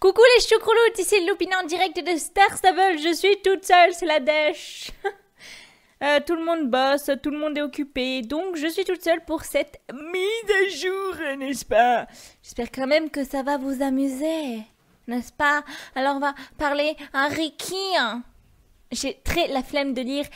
Coucou les choucrouloutes, ici Lupin en direct de Star Stable, je suis toute seule, c'est la dèche. Euh, tout le monde bosse, tout le monde est occupé, donc je suis toute seule pour cette mise à jour, n'est-ce pas J'espère quand même que ça va vous amuser, n'est-ce pas Alors on va parler à Ricky. Hein j'ai très la flemme de lire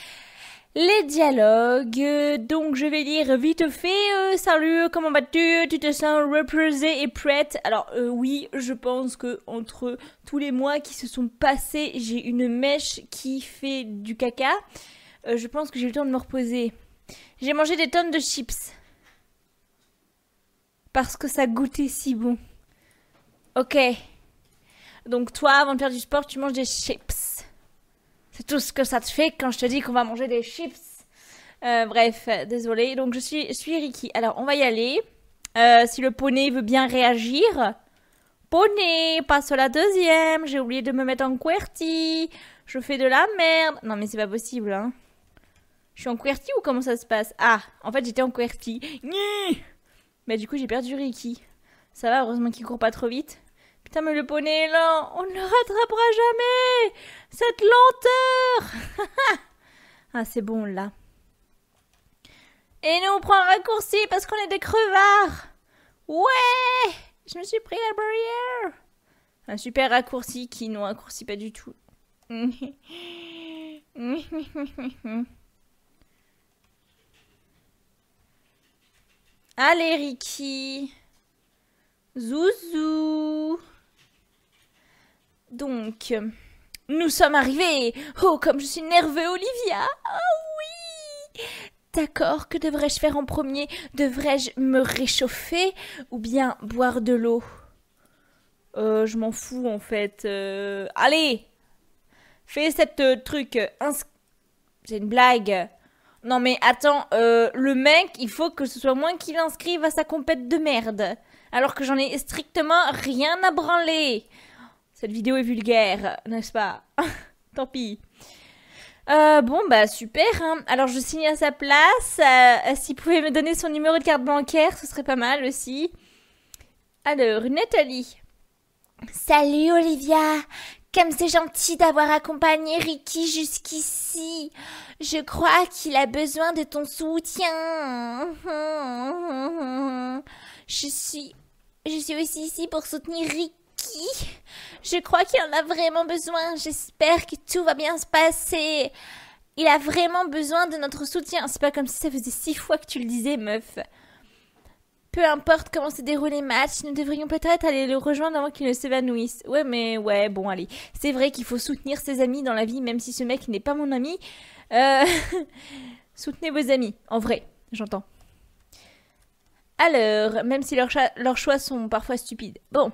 les dialogues. Donc je vais lire vite fait. Euh, salut, comment vas-tu Tu te sens reposée et prête Alors euh, oui, je pense que entre tous les mois qui se sont passés, j'ai une mèche qui fait du caca. Euh, je pense que j'ai le temps de me reposer. J'ai mangé des tonnes de chips. Parce que ça goûtait si bon. Ok. Donc toi, avant de faire du sport, tu manges des chips. C'est tout ce que ça te fait quand je te dis qu'on va manger des chips. Euh, bref, euh, désolé. Donc je suis, suis Ricky. Alors on va y aller. Euh, si le poney veut bien réagir. Poney, passe la deuxième. J'ai oublié de me mettre en QWERTY. Je fais de la merde. Non mais c'est pas possible. Hein. Je suis en QWERTY ou comment ça se passe Ah, en fait j'étais en QWERTY. mais du coup j'ai perdu Ricky. Ça va, heureusement qu'il court pas trop vite. Putain mais le poney est On ne le rattrapera jamais. Cette lenteur Ah, c'est bon, là. Et nous, on prend un raccourci parce qu'on est des crevards Ouais Je me suis pris la barrière Un super raccourci qui nous raccourcit pas du tout. Allez, Ricky Zouzou Donc... Nous sommes arrivés Oh, comme je suis nerveux, Olivia Oh oui D'accord, que devrais-je faire en premier Devrais-je me réchauffer ou bien boire de l'eau euh, je m'en fous en fait. Euh... Allez Fais cette euh, truc. j'ai euh, C'est une blague. Non mais attends, euh, le mec, il faut que ce soit moi qui l'inscrive à sa compète de merde. Alors que j'en ai strictement rien à branler. Cette vidéo est vulgaire, n'est-ce pas Tant pis. Euh, bon, bah super. Hein. Alors je signe à sa place. Euh, s'il pouvait me donner son numéro de carte bancaire, ce serait pas mal aussi. Alors, Nathalie. Salut Olivia. Comme c'est gentil d'avoir accompagné Ricky jusqu'ici. Je crois qu'il a besoin de ton soutien. Je suis... Je suis aussi ici pour soutenir Ricky. Je crois qu'il en a vraiment besoin. J'espère que tout va bien se passer. Il a vraiment besoin de notre soutien. C'est pas comme si ça faisait six fois que tu le disais, meuf. Peu importe comment se déroulent les matchs, nous devrions peut-être aller le rejoindre avant qu'il ne s'évanouisse. Ouais, mais ouais, bon, allez. C'est vrai qu'il faut soutenir ses amis dans la vie, même si ce mec n'est pas mon ami. Euh... Soutenez vos amis, en vrai, j'entends. Alors, même si leurs choix sont parfois stupides. Bon,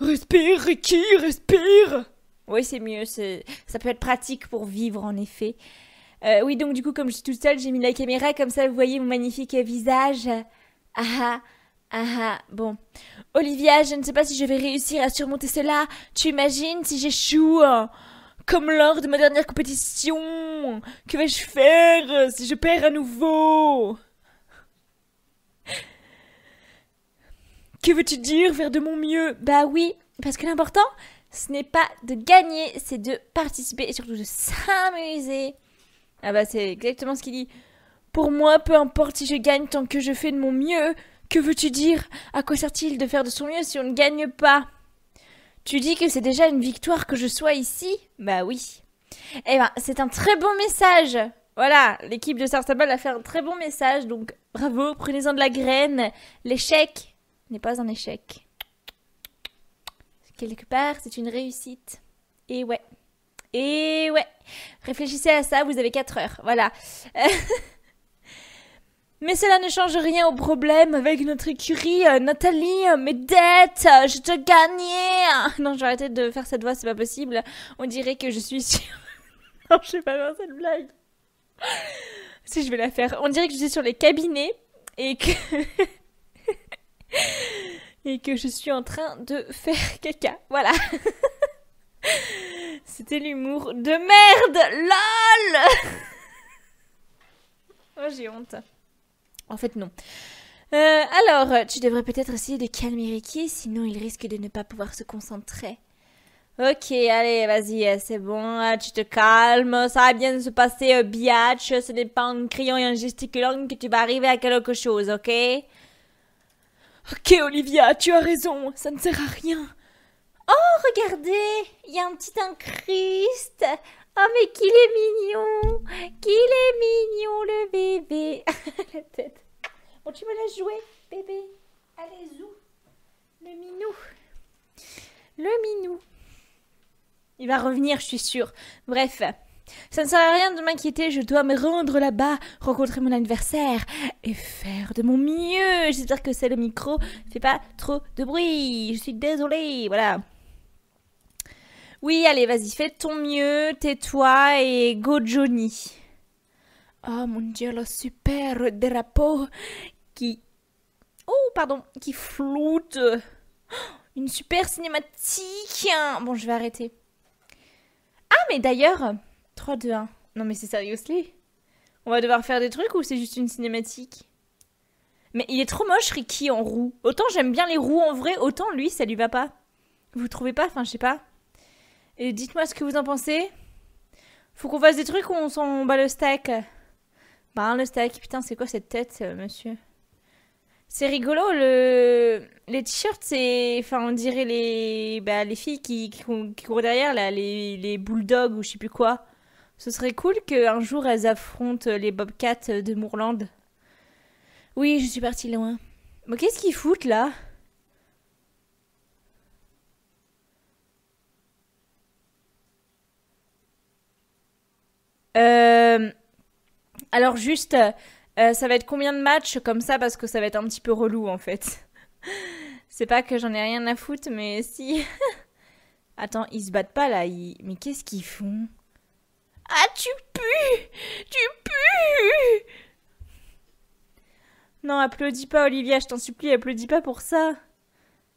Respire, Ricky, respire Oui, c'est mieux, ça peut être pratique pour vivre en effet. Euh, oui, donc du coup, comme je suis toute seule, j'ai mis la caméra, comme ça vous voyez mon magnifique visage. Ah ah, ah ah, bon. Olivia, je ne sais pas si je vais réussir à surmonter cela. Tu imagines si j'échoue hein, Comme lors de ma dernière compétition Que vais-je faire euh, si je perds à nouveau Que veux-tu dire Faire de mon mieux Bah oui, parce que l'important, ce n'est pas de gagner, c'est de participer et surtout de s'amuser. Ah bah c'est exactement ce qu'il dit. Pour moi, peu importe si je gagne tant que je fais de mon mieux. Que veux-tu dire À quoi sert-il de faire de son mieux si on ne gagne pas Tu dis que c'est déjà une victoire que je sois ici Bah oui. Eh ben, c'est un très bon message. Voilà, l'équipe de Sartabal a fait un très bon message, donc bravo, prenez-en de la graine. L'échec, n'est pas un échec. Quelque part, c'est une réussite. Et ouais. Et ouais. Réfléchissez à ça, vous avez 4 heures. Voilà. Mais cela ne change rien au problème avec notre écurie. Euh, Nathalie, euh, mes dettes, euh, je te gagnais. Non, je vais de faire cette voix, c'est pas possible. On dirait que je suis sur. non, je vais pas faire cette blague. si, je vais la faire. On dirait que je suis sur les cabinets et que. et que je suis en train de faire caca. Voilà. C'était l'humour de merde. LOL Oh, j'ai honte. En fait, non. Euh, alors, tu devrais peut-être essayer de calmer Ricky, sinon il risque de ne pas pouvoir se concentrer. Ok, allez, vas-y, euh, c'est bon, euh, tu te calmes, ça va bien se passer, biatch, ce n'est pas en criant et en gesticulant que tu vas arriver à quelque chose, ok Ok, Olivia, tu as raison, ça ne sert à rien. Oh, regardez, il y a un petit Christ Oh, mais qu'il est mignon, qu'il est mignon le bébé. La tête. Bon, tu me laisses jouer, bébé. Allez, y Le minou. Le minou. Il va revenir, je suis sûre. Bref. Ça ne sert à rien de m'inquiéter, je dois me rendre là-bas, rencontrer mon adversaire et faire de mon mieux. J'espère que c'est le micro, fais pas trop de bruit. Je suis désolée, voilà. Oui, allez, vas-y, fais ton mieux, tais-toi et go Johnny. Oh mon dieu, le super drapeau qui... Oh, pardon, qui floute. Une super cinématique. Bon, je vais arrêter. Ah, mais d'ailleurs... 3, 2, 1. Non mais c'est seriously On va devoir faire des trucs ou c'est juste une cinématique Mais il est trop moche Ricky en roue. Autant j'aime bien les roues en vrai, autant lui ça lui va pas. Vous trouvez pas Enfin je sais pas. Et dites-moi ce que vous en pensez. Faut qu'on fasse des trucs ou on s'en bat le stack Bah le stack, putain c'est quoi cette tête euh, monsieur c'est rigolo, le... les t-shirts, c'est. Enfin, on dirait les, bah, les filles qui, qui, courent derrière, là, les, les bulldogs ou je sais plus quoi. Ce serait cool qu'un jour elles affrontent les Bobcats de Mourland. Oui, je suis partie loin. Mais qu'est-ce qu'ils foutent là euh, alors juste, euh, ça va être combien de matchs comme ça parce que ça va être un petit peu relou en fait. C'est pas que j'en ai rien à foutre, mais si. Attends, ils se battent pas là. Mais qu'est-ce qu'ils font ah, tu pues Tu pues Non, applaudis pas, Olivia, je t'en supplie, applaudis pas pour ça.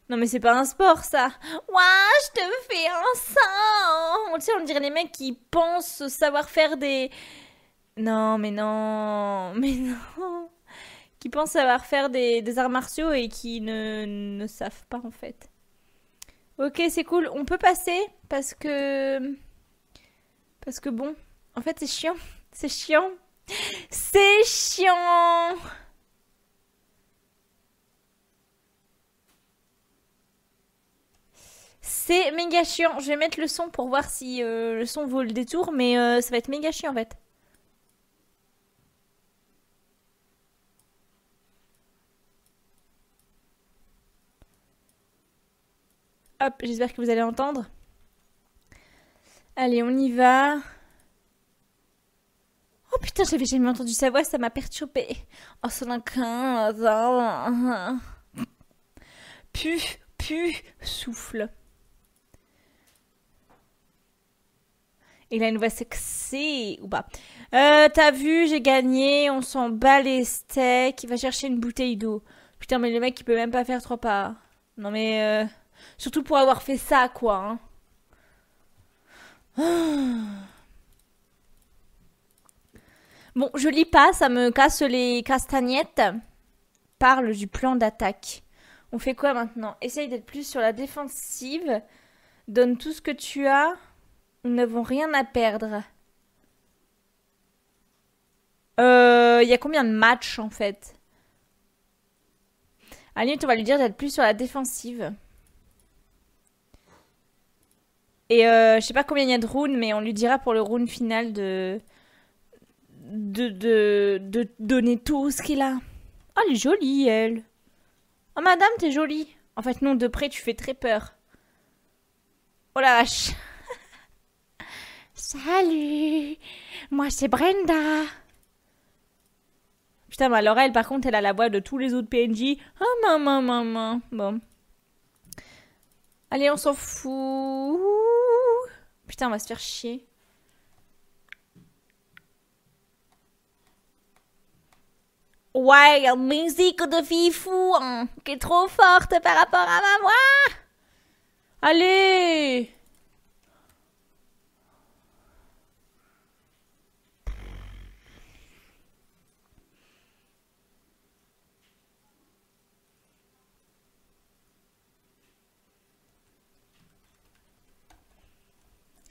Non, mais c'est pas un sport, ça. Ouah, je te fais un sang On sais, on dirait les mecs qui pensent savoir faire des. Non, mais non, mais non Qui pensent savoir faire des, arts martiaux et qui ne, ne savent pas, en fait. Ok, c'est cool. On peut passer parce que. Parce que bon. En fait, c'est chiant. C'est chiant. C'est chiant. C'est méga chiant. Je vais mettre le son pour voir si euh, le son vaut le détour, mais euh, ça va être méga chiant en fait. Hop, j'espère que vous allez entendre. Allez, on y va. Oh putain, j'avais jamais entendu sa voix, ça m'a perturbée. Oh, c'est un hein. Pu, pu, souffle. Il a une voix sexy ou pas. Euh, T'as vu, j'ai gagné, on s'en bat les steaks. Il va chercher une bouteille d'eau. Putain, mais le mec, il peut même pas faire trois pas. Non, mais... Euh, surtout pour avoir fait ça, quoi. Hein. Ah. Bon, je lis pas, ça me casse les castagnettes. Parle du plan d'attaque. On fait quoi maintenant Essaye d'être plus sur la défensive. Donne tout ce que tu as. Nous n'avons rien à perdre. Il euh, y a combien de matchs en fait À on va lui dire d'être plus sur la défensive. Et euh, je sais pas combien il y a de rounds, mais on lui dira pour le round final de, de, de, donner tout ce qu'il a. Oh, elle est jolie, elle. Oh, madame, t'es jolie. En fait, non, de près, tu fais très peur. Oh la vache. Salut, moi c'est Brenda. Putain, mais alors elle, par contre, elle a la voix de tous les autres PNJ. Ah, oh, maman, maman. Bon. Allez, on s'en fout. Putain, on va se faire chier. Ouais, la musique de fille fou, hein, qui est trop forte par rapport à ma voix. Allez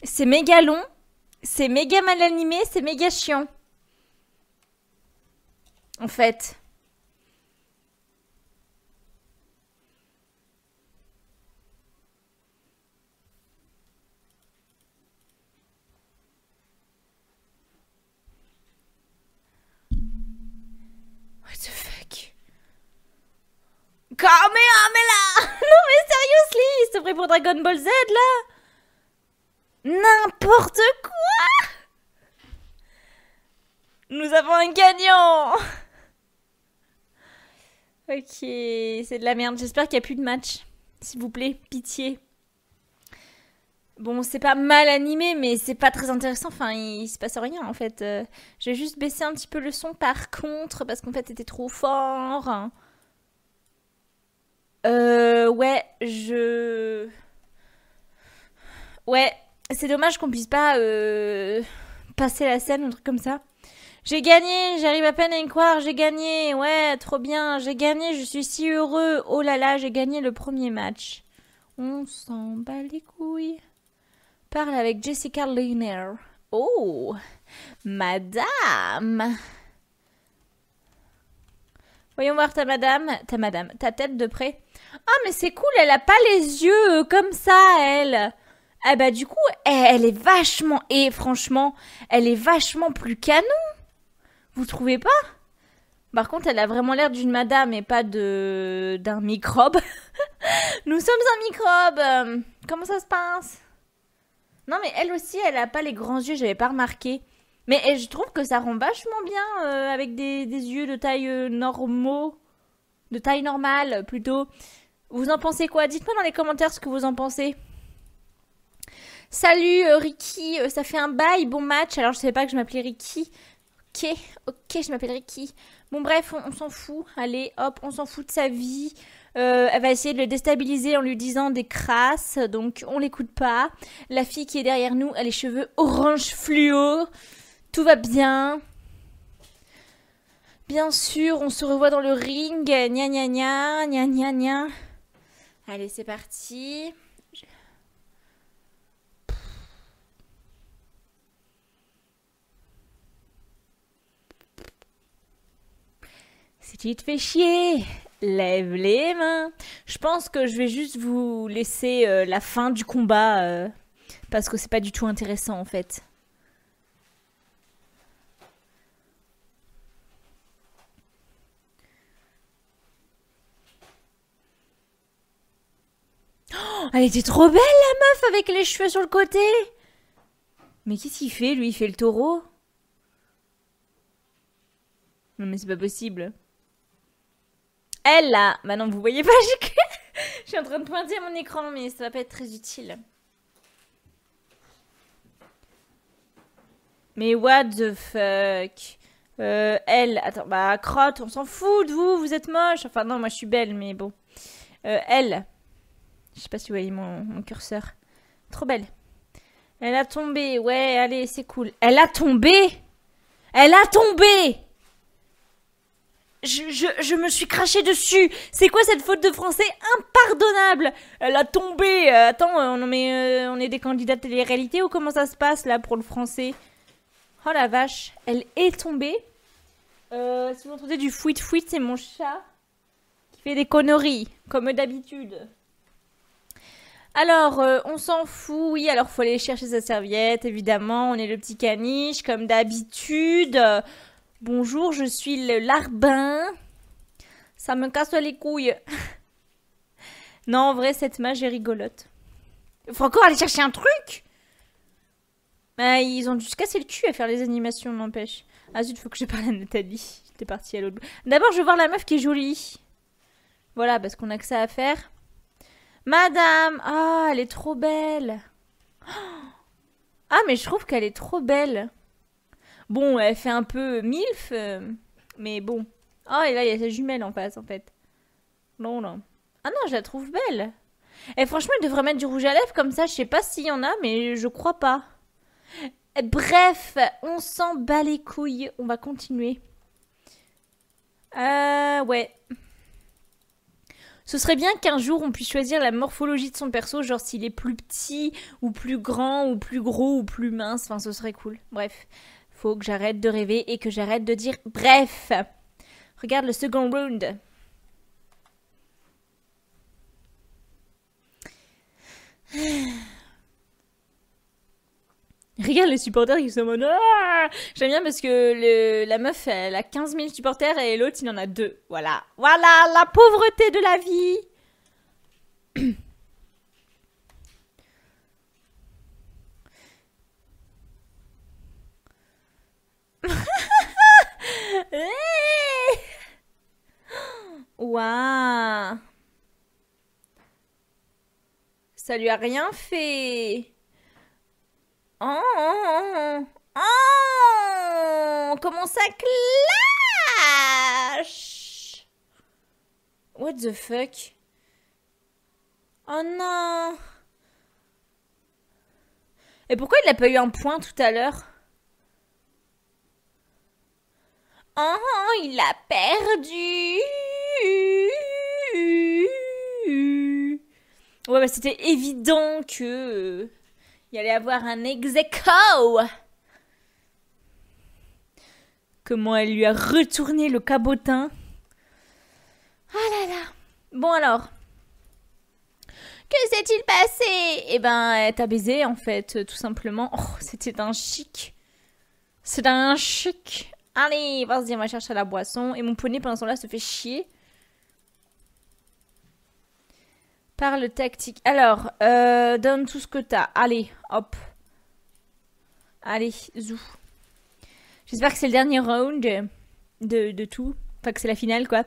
C'est méga long, c'est méga mal animé, c'est méga chiant en fait. What the fuck Kamehameha Non mais seriously c'est vrai pour Dragon Ball Z là N'importe quoi Nous avons un gagnant Ok, c'est de la merde. J'espère qu'il n'y a plus de match. S'il vous plaît, pitié. Bon, c'est pas mal animé, mais c'est pas très intéressant. Enfin, il, se passe rien en fait. Euh, J'ai juste baissé un petit peu le son par contre, parce qu'en fait, c'était trop fort. Euh, ouais, je. Ouais, c'est dommage qu'on puisse pas euh, passer la scène, un truc comme ça. J'ai gagné, j'arrive à peine à y croire, j'ai gagné, ouais, trop bien, j'ai gagné, je suis si heureux. Oh là là, j'ai gagné le premier match. On s'en bat les couilles. Parle avec Jessica Liner. Oh, madame. Voyons voir ta madame, ta madame, ta tête de près. Ah mais c'est cool, elle a pas les yeux comme ça, elle. Ah bah du coup, elle, elle est vachement et franchement, elle est vachement plus canon. Vous trouvez pas Par contre, elle a vraiment l'air d'une madame et pas de d'un microbe. Nous sommes un microbe. Comment ça se passe Non, mais elle aussi, elle a pas les grands yeux. J'avais pas remarqué. Mais je trouve que ça rend vachement bien euh, avec des, yeux de taille euh, normaux, de taille normale plutôt. Vous en pensez quoi Dites-moi dans les commentaires ce que vous en pensez. Salut euh, Ricky, ça fait un bail, bon match. Alors je savais pas que je m'appelais Ricky ok, ok, je m'appelle Ricky. Bon bref, on, s'en fout, allez, hop, on s'en fout de sa vie. Euh, elle va essayer de le déstabiliser en lui disant des crasses, donc on l'écoute pas. La fille qui est derrière nous a les cheveux orange fluo, tout va bien. Bien sûr, on se revoit dans le ring, Nia nia nia, nia nia gna. Allez, c'est parti. Si tu te fais chier, lève les mains. Je pense que je vais juste vous laisser euh, la fin du combat euh, parce que c'est pas du tout intéressant en fait. Oh, elle était trop belle la meuf avec les cheveux sur le côté. Mais qu'est-ce qu'il fait lui Il fait le taureau Non mais c'est pas possible. Elle là Maintenant, bah vous voyez pas, je suis en train de pointer mon écran, mais ça va pas être très utile. Mais what the fuck euh, Elle, attends, bah crotte, on s'en fout de vous, vous êtes moche. Enfin non, moi je suis belle, mais bon. Euh, elle, je sais pas si vous voyez mon, mon curseur. Trop belle. Elle a tombé, ouais, allez, c'est cool. Elle a tombé Elle a tombé je, me suis craché dessus. C'est quoi cette faute de français impardonnable Elle a tombé. Euh, attends, euh, euh, on, est des candidats télé-réalité ou comment ça se passe là pour le français Oh la vache, elle est tombée. si vous entendez du fuit-fuit, c'est mon chat qui fait des conneries comme d'habitude. Alors, on s'en fout, oui, alors faut aller chercher sa serviette, évidemment, on est le petit caniche, comme d'habitude. Bonjour, je suis le larbin. Ça me casse les couilles. non, en vrai, cette mage est rigolote. Faut encore aller chercher un truc ben, Ils ont dû se casser le cul à faire les animations, n'empêche. Ah zut, faut que je parle à Nathalie. J'étais partie à l'autre bout. D'abord, je vais voir la meuf qui est jolie. Voilà, parce qu'on a que ça à faire. Madame Ah, elle est trop belle Ah, mais je trouve qu'elle est trop belle Bon, elle fait un peu MILF, euh, mais bon. Ah, oh, et là, il y a sa jumelle en face, en fait. Non, non. Ah non, je la trouve belle. Et eh, franchement, elle devrait mettre du rouge à lèvres comme ça. Je sais pas s'il y en a, mais je crois pas. Eh, bref, on s'en bat les couilles. On va continuer. Euh, ouais. Ce serait bien qu'un jour on puisse choisir la morphologie de son perso, genre s'il est plus petit ou plus grand ou plus gros ou plus mince. Enfin, ce serait cool. Bref. Faut que j'arrête de rêver et que j'arrête de dire bref. Regarde le second round. Regarde les supporters qui sont en mode ah, J'aime bien parce que la meuf, elle a 15 000 supporters et l'autre, il en a deux. Voilà. Voilà la pauvreté de la vie Eh ça lui a rien fait oh, oh, oh, Comment ça clash What the fuck Oh non Et pourquoi il n'a pas eu un point tout à l'heure Oh, oh, il a perdu. Ouais, bah, c'était évident que euh, il allait avoir un ex-echo Comment elle lui a retourné le cabotin. oh là là. Bon alors. Que s'est-il passé Eh ben, elle t'a baisé en fait, tout simplement. Oh, c'était un chic. C'est un chic. Allez, vas-y, on va chercher la boisson. Et mon poney, pendant ce temps-là, se fait chier. Par le tactique. Alors, euh, donne tout ce que t'as. Allez, hop. Allez, zou. J'espère que c'est le dernier round de, de tout. Enfin, que c'est la finale, quoi.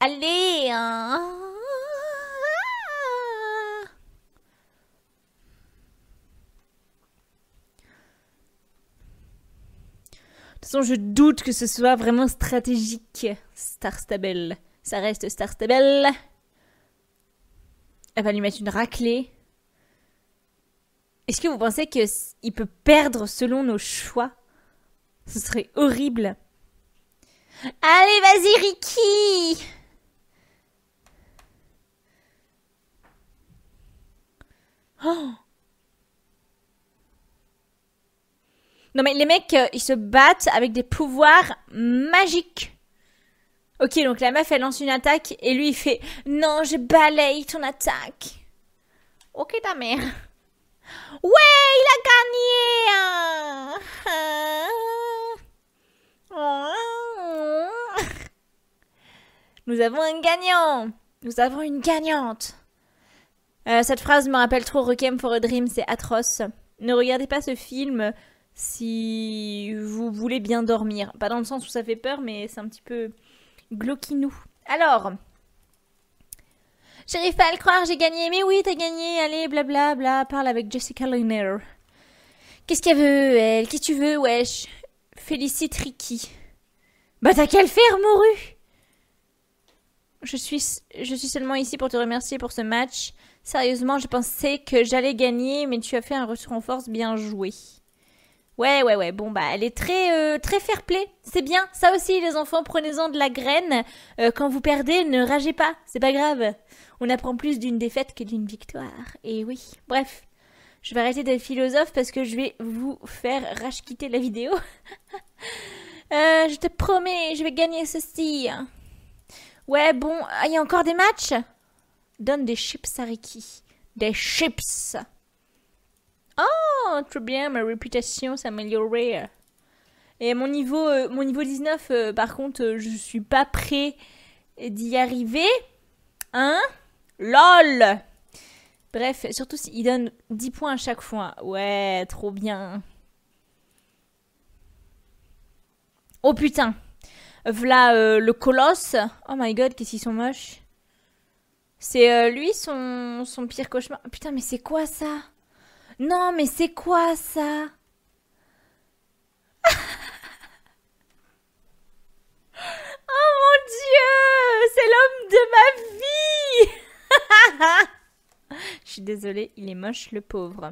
Allez hein De toute façon, je doute que ce soit vraiment stratégique, Star Stable. Ça reste Star Stable. Elle va lui mettre une raclée. Est-ce que vous pensez qu'il peut perdre selon nos choix Ce serait horrible. Allez, vas-y, Ricky Oh Non mais les mecs, euh, ils se battent avec des pouvoirs magiques. Ok, donc la meuf, elle lance une attaque et lui, il fait « Non, je balaye ton attaque. » Ok, ta mère. Ouais, il a gagné hein. Nous avons un gagnant Nous avons une gagnante euh, Cette phrase me rappelle trop Requiem for a Dream, c'est atroce. Ne regardez pas ce film, si vous voulez bien dormir. Pas dans le sens où ça fait peur, mais c'est un petit peu glauquinou. Alors, j'arrive pas à le croire, j'ai gagné. Mais oui, t'as gagné, allez, blablabla, parle avec Jessica Liner. Qu'est-ce qu'elle veut, elle Qu'est-ce que tu veux, wesh Félicite Ricky. Bah t'as qu'à le faire, Moru je suis, je suis seulement ici pour te remercier pour ce match. Sérieusement, je pensais que j'allais gagner, mais tu as fait un retour en force bien joué. Ouais, ouais, ouais. Bon, bah, elle est très, euh, très fair play. C'est bien. Ça aussi, les enfants, prenez-en de la graine. Euh, quand vous perdez, ne ragez pas. C'est pas grave. On apprend plus d'une défaite que d'une victoire. Et oui. Bref. Je vais arrêter d'être philosophe parce que je vais vous faire rage quitter la vidéo. Euh, je te promets, je vais gagner ceci. Ouais, bon, ah, il y a encore des matchs Donne des chips à Ricky. Des chips Oh, trop bien, ma réputation s'améliorait. Et mon niveau, euh, mon niveau 19, euh, par contre, euh, je suis pas prêt d'y arriver. Hein LOL Bref, surtout s'il donne 10 points à chaque fois. Ouais, trop bien. Oh putain V'là le colosse. Oh my god, qu'est-ce qu'ils sont moches. C'est lui son, son pire cauchemar. Putain, mais c'est quoi ça non, mais c'est quoi ça Oh mon Dieu C'est l'homme de ma vie Je suis désolée, il est moche le pauvre.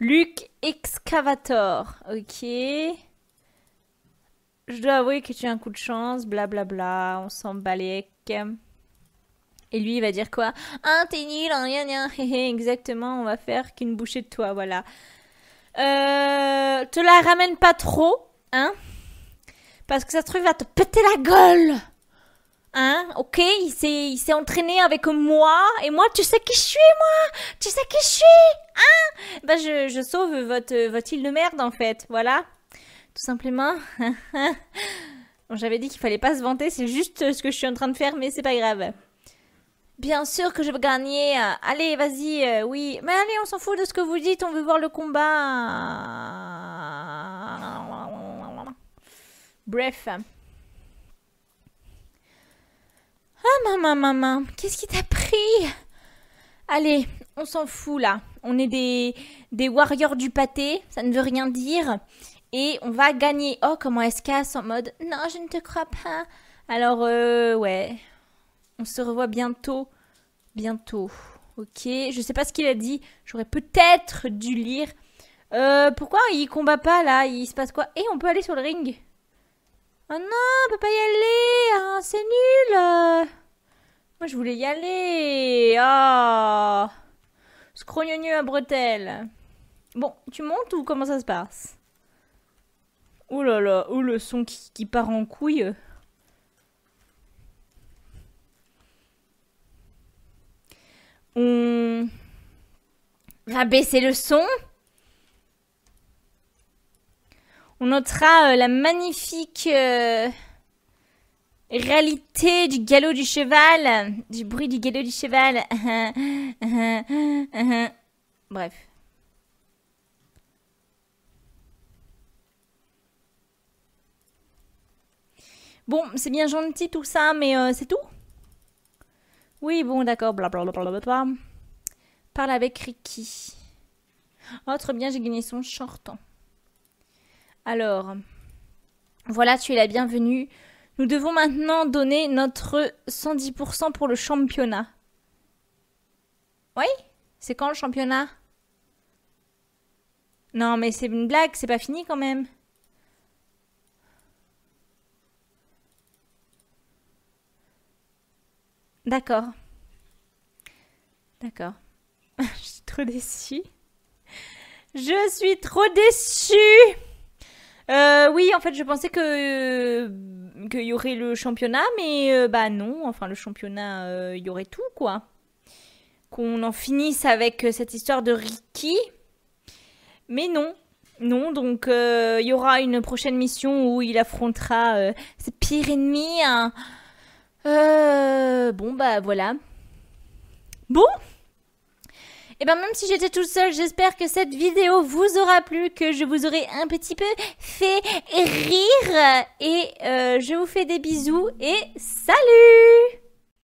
Luc Excavator. Ok. Je dois avouer que tu as un coup de chance, blablabla, bla bla, on s'en avec... Et lui, il va dire quoi Ah, t'es rien, hein, rien, exactement, on va faire qu'une bouchée de toi, voilà. Euh, te la ramène pas trop, hein Parce que ça se trouve, il va te péter la gueule Hein Ok, il s'est entraîné avec moi, et moi, tu sais qui je suis, moi Tu sais qui je suis Hein Bah, je, sauve votre, votre île de merde, en fait, voilà. Tout simplement. Bon, J'avais dit qu'il fallait pas se vanter, c'est juste ce que je suis en train de faire, mais c'est pas grave. Bien sûr que je veux gagner. Allez, vas-y, euh, oui. Mais allez, on s'en fout de ce que vous dites, on veut voir le combat. Bref. Ah, maman, maman, qu'est-ce qui t'a pris Allez, on s'en fout là. On est des, des warriors du pâté, ça ne veut rien dire. Et on va gagner. Oh, comment elle se casse en mode Non, je ne te crois pas. Alors, euh, ouais. On se revoit bientôt. Bientôt. Ok, je sais pas ce qu'il a dit. J'aurais peut-être dû lire. Euh, pourquoi il combat pas là Il se passe quoi Et eh, on peut aller sur le ring Oh non, on peut pas y aller ah, C'est nul Moi je voulais y aller Oh ah. Scrognonieux à bretelles Bon, tu montes ou comment ça se passe Ouh là là, ou le son qui, qui part en couille on va baisser le son. On notera euh, la magnifique euh, réalité du galop du cheval, du bruit du galop du cheval. Bref. Bon, c'est bien gentil tout ça, mais euh, c'est tout oui, bon, d'accord, blablabla. Parle avec Ricky. Oh, trop bien, j'ai gagné son short. Alors, voilà, tu es la bienvenue. Nous devons maintenant donner notre 110% pour le championnat. Oui C'est quand le championnat Non, mais c'est une blague, c'est pas fini quand même. D'accord. D'accord. je suis trop déçue. Je suis trop déçue. Euh, oui, en fait, je pensais que euh, qu'il y aurait le championnat, mais euh, bah non. Enfin, le championnat, il y aurait tout quoi. Qu'on en finisse avec cette histoire de Ricky, mais non, non. Donc, il y aura une prochaine mission où il affrontera ses pires ennemis. Hein. Euh, bon, bah voilà. Bon et eh ben même si j'étais toute seule, j'espère que cette vidéo vous aura plu, que je vous aurai un petit peu fait rire. Et euh, je vous fais des bisous et salut